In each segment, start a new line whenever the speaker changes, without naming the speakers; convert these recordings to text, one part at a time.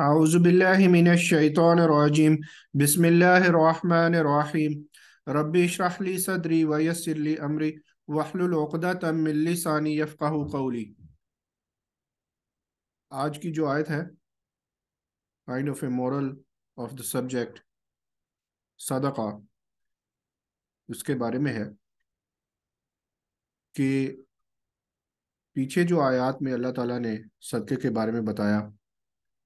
आउज़बिल्लिमिनशैतरजीम बसमीम रबी शरहली सदरी वयसरली अमरी वहलुलदातमिलसानी यफ़ाक़ली आज की जो आयत है kind of a moral of the subject सदका उसके बारे में है कि पीछे जो आयात में अल्लाह ताला ने सदक़े के बारे में बताया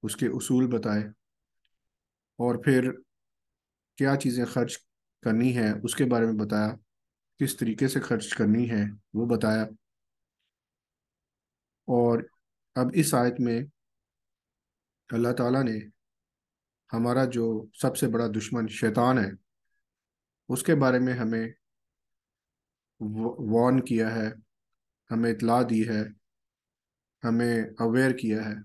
उसके उसूल बताए और फिर क्या चीज़ें खर्च करनी है उसके बारे में बताया किस तरीके से खर्च करनी है वो बताया और अब इस आयत में अल्लाह ताला ने हमारा जो सबसे बड़ा दुश्मन शैतान है उसके बारे में हमें वॉर्न किया है हमें इतला दी है हमें अवेयर किया है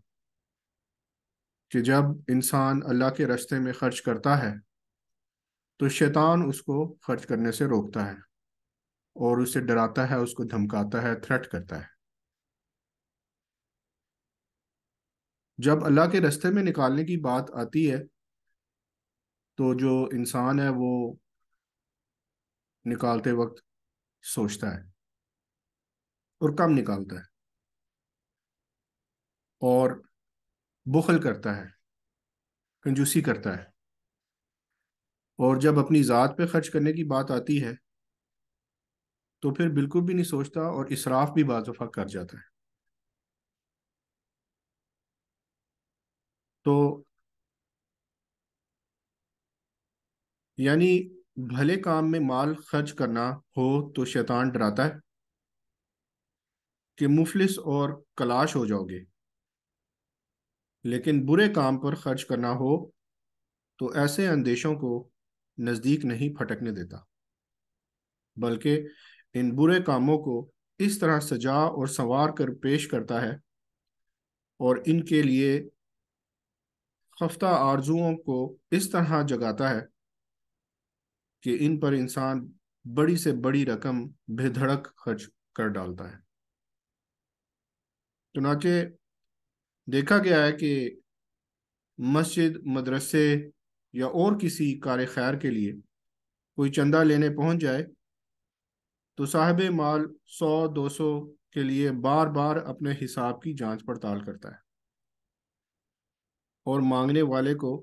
कि जब इंसान अल्लाह के रास्ते में खर्च करता है तो शैतान उसको खर्च करने से रोकता है और उसे डराता है उसको धमकाता है थ्रेट करता है जब अल्लाह के रास्ते में निकालने की बात आती है तो जो इंसान है वो निकालते वक्त सोचता है और कम निकालता है और बुखल करता है कंजूसी करता है और जब अपनी ज़ात पे खर्च करने की बात आती है तो फिर बिल्कुल भी नहीं सोचता और इसराफ भी बाजफा कर जाता है तो यानी भले काम में माल खर्च करना हो तो शैतान डराता है कि मुफलिस और कलाश हो जाओगे लेकिन बुरे काम पर खर्च करना हो तो ऐसे अंदेशों को नज़दीक नहीं फटकने देता बल्कि इन बुरे कामों को इस तरह सजा और संवार कर पेश करता है और इनके लिए खफ्ता आरजुओं को इस तरह जगाता है कि इन पर इंसान बड़ी से बड़ी रकम बेधड़क खर्च कर डालता है चुनाचे देखा गया है कि मस्जिद मदरसे या और किसी कार खैर के लिए कोई चंदा लेने पहुंच जाए तो साहब माल सौ दो सौ के लिए बार बार अपने हिसाब की जांच पड़ताल करता है और मांगने वाले को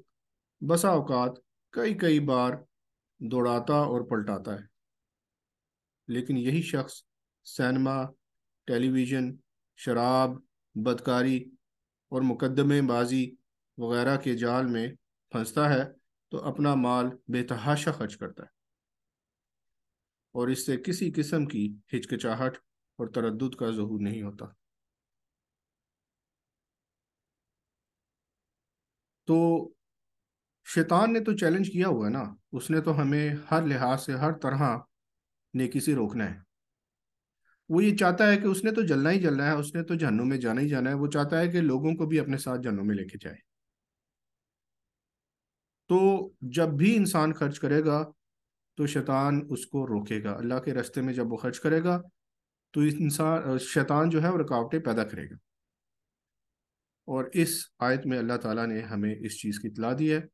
बसा औकात कई कई बार दौड़ाता और पलटाता है लेकिन यही शख्स सैनमा टेलीविज़न शराब बदकारी और मुकदमेबाजी वगैरह के जाल में फंसता है तो अपना माल बेतहाशा खर्च करता है और इससे किसी किस्म की हिचकिचाहट और तरद का जहूर नहीं होता तो शैतान ने तो चैलेंज किया हुआ है ना उसने तो हमें हर लिहाज से हर तरह नेकी से रोकना है वो ये चाहता है कि उसने तो जलना ही जलना है उसने तो जहन्नुम में जाना ही जाना है वो चाहता है कि लोगों को भी अपने साथ जहन्नुम में लेके जाए तो जब भी इंसान खर्च करेगा तो शैतान उसको रोकेगा अल्लाह के रास्ते में जब वो खर्च करेगा तो इंसान शैतान जो है वो रुकावटें पैदा करेगा और इस आयत में अल्लाह ताला ने हमें इस चीज़ की इतला दी है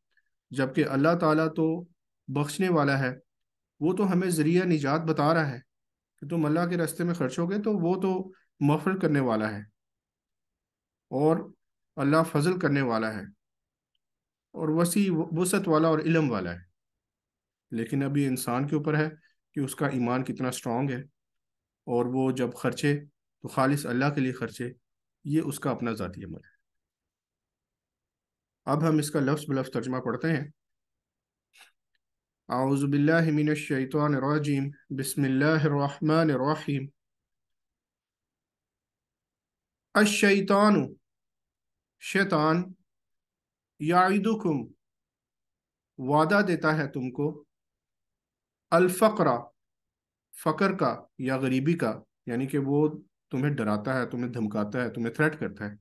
जबकि अल्लाह ताला तो बख्शने वाला है वो तो हमें ज़रिया निजात बता रहा है तुम अल्लाह के रास्ते में खर्चोगे तो वो तो मफर करने वाला है और अल्लाह फजल करने वाला है और वसी वसत वाला और इलम वाला है लेकिन अभी इंसान के ऊपर है कि उसका ईमान कितना स्ट्रांग है और वो जब खर्चे तो खालिस अल्लाह के लिए खर्चे ये उसका अपना ज़ाती अमल है अब हम इसका लफ्स बलफ्स तर्जमा पढ़ते हैं आउज़बिल्लिमिनशैतरजीम शैतान यादुकुम वादा देता है तुमको अलफ़रा फ़कर का या गरीबी का यानी कि वो तुम्हें डराता है तुम्हें धमकाता है तुम्हें थ्रेट करता है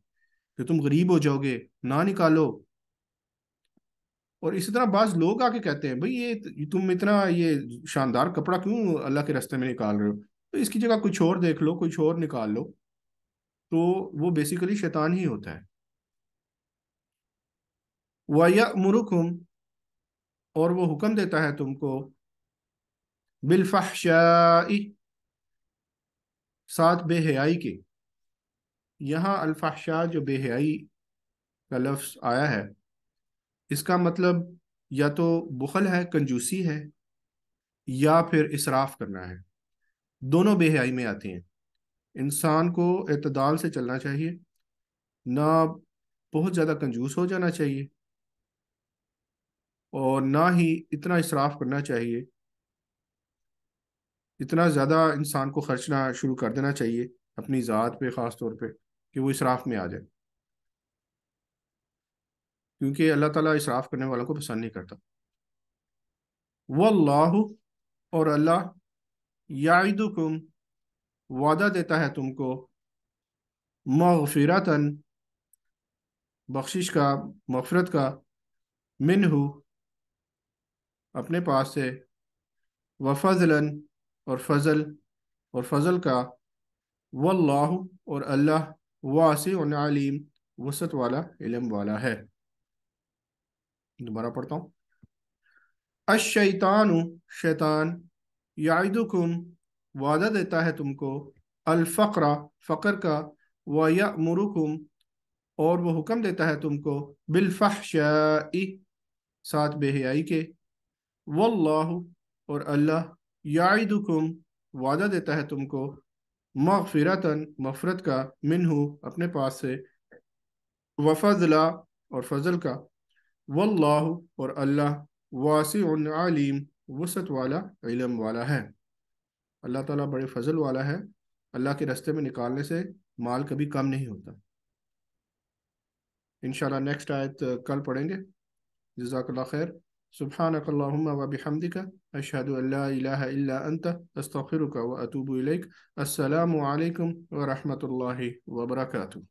कि तुम गरीब हो जाओगे ना निकालो और इसी तरह बाज लोग आके कहते हैं भाई ये तुम इतना ये शानदार कपड़ा क्यों अल्लाह के रास्ते में निकाल रहे हो तो इसकी जगह कुछ और देख लो कुछ और निकाल लो तो वो बेसिकली शैतान ही होता है वाया मुरुखम और वो हुक्म देता है तुमको बिलफाशाई साथ बेहयाई के यहाँ अलफाशा जो बेहयाई का लफ्ज़ आया है इसका मतलब या तो बुखल है कंजूसी है या फिर इसराफ करना है दोनों बेहयाई में आती हैं इंसान को अतदाल से चलना चाहिए ना बहुत ज़्यादा कंजूस हो जाना चाहिए और ना ही इतना इसराफ करना चाहिए इतना ज़्यादा इंसान को खर्चना शुरू कर देना चाहिए अपनी ज़ात पे ख़ास तौर पे कि वो इसराफ में आ जाए क्योंकि अल्लाह ताला इसराफ करने वालों को पसंद नहीं करता वल्लाह और अल्लाह यादुकुम वादा देता है तुमको मगफिरतन बख्शिश का मफरत का मिनहू अपने पास से व फजलन और फजल और फजल का वल्लाह और अल्लाह वासी अलीम वसत वाला इलम वाला है दोबारा पढ़ता हूँ अशैतानु शैतान यादुकुम वादा देता है तुमको अलफ़रा फ़कर का व मुरुकुम और वो हुक्म देता है तुमको बिलफ़ाशाई साथ बेहयाई के वल्लाहु और अल्लाह यादुकुम वादा देता है तुमको मगफ़िरतन मफरत का मिनहू अपने पास से वफ़ला और फजल का वल्लाह और अल्लाह वासी आलिम वसत वाला इलम वाला है अल्लाह ताला बड़े फजल वाला है अल्लाह के रास्ते में निकालने से माल कभी कम नहीं होता इन नेक्स्ट आयत कल पढ़ेंगे जजाकल्ला खैर सुबहान वबिहमदी का अशहद अंत अस्तफ़िर व अतूब अलैक असलकम वरहमल वबरकू